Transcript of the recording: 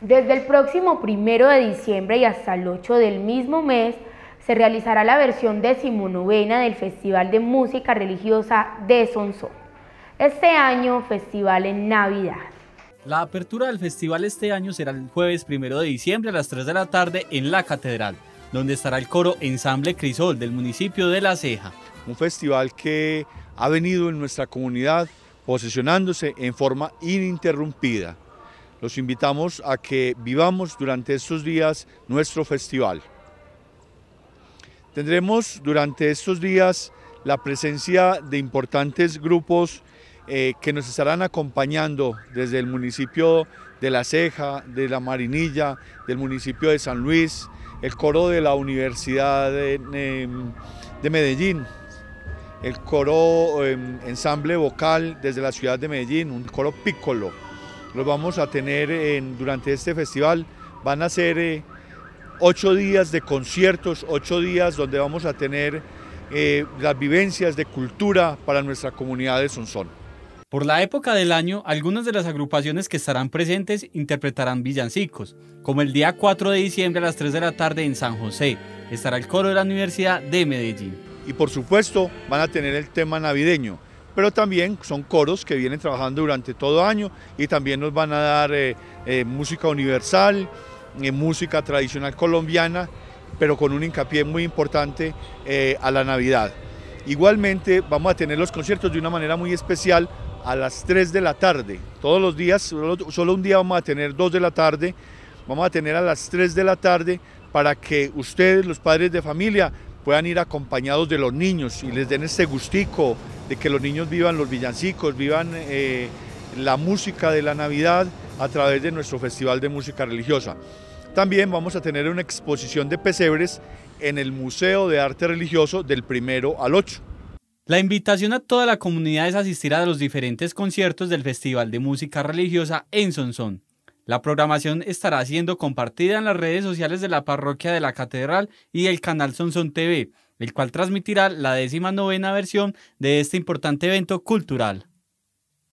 Desde el próximo 1 de diciembre y hasta el 8 del mismo mes se realizará la versión decimonovena del Festival de Música Religiosa de Sonso. Este año, festival en Navidad. La apertura del festival este año será el jueves 1 de diciembre a las 3 de la tarde en la Catedral, donde estará el coro Ensamble Crisol del municipio de La Ceja. Un festival que ha venido en nuestra comunidad posicionándose en forma ininterrumpida los invitamos a que vivamos durante estos días nuestro festival. Tendremos durante estos días la presencia de importantes grupos eh, que nos estarán acompañando desde el municipio de La Ceja, de La Marinilla, del municipio de San Luis, el coro de la Universidad de, em, Medellín, el coro em, ensamble vocal desde la ciudad de Medellín, un coro pícolo los vamos a tener durante este festival. Van a ser eh, ocho días de conciertos, ocho días donde vamos a tener eh, las vivencias de cultura para nuestra comunidad de Sonsón. Por la época del año, algunas de las agrupaciones que estarán presentes interpretarán villancicos, como el día 4 de diciembre a las 3 de la tarde en San José, estará el coro de la Universidad de Medellín. Y por supuesto van a tener el tema navideño, pero también son coros que vienen trabajando durante todo año y también nos van a dar eh, eh, música universal, eh, música tradicional colombiana, pero con un hincapié muy importante a la Navidad. Igualmente vamos a tener los conciertos de una manera muy especial a las 3 de la tarde, todos los días, solo, solo un día vamos a tener 2 de la tarde, vamos a tener a las 3 de la tarde para que ustedes, los padres de familia, puedan ir acompañados de los niños y les den este gustico, de que los niños vivan los villancicos, vivan eh, la música de la Navidad a través de nuestro Festival de Música Religiosa. También vamos a tener una exposición de pesebres en el Museo de Arte Religioso del primero al 8. La invitación a toda la comunidad es asistir a los diferentes conciertos del Festival de Música Religiosa en Sonsón. La programación estará siendo compartida en las redes sociales de la Parroquia de la Catedral y el canal Sonson TV, el cual transmitirá la décima novena versión de este importante evento cultural.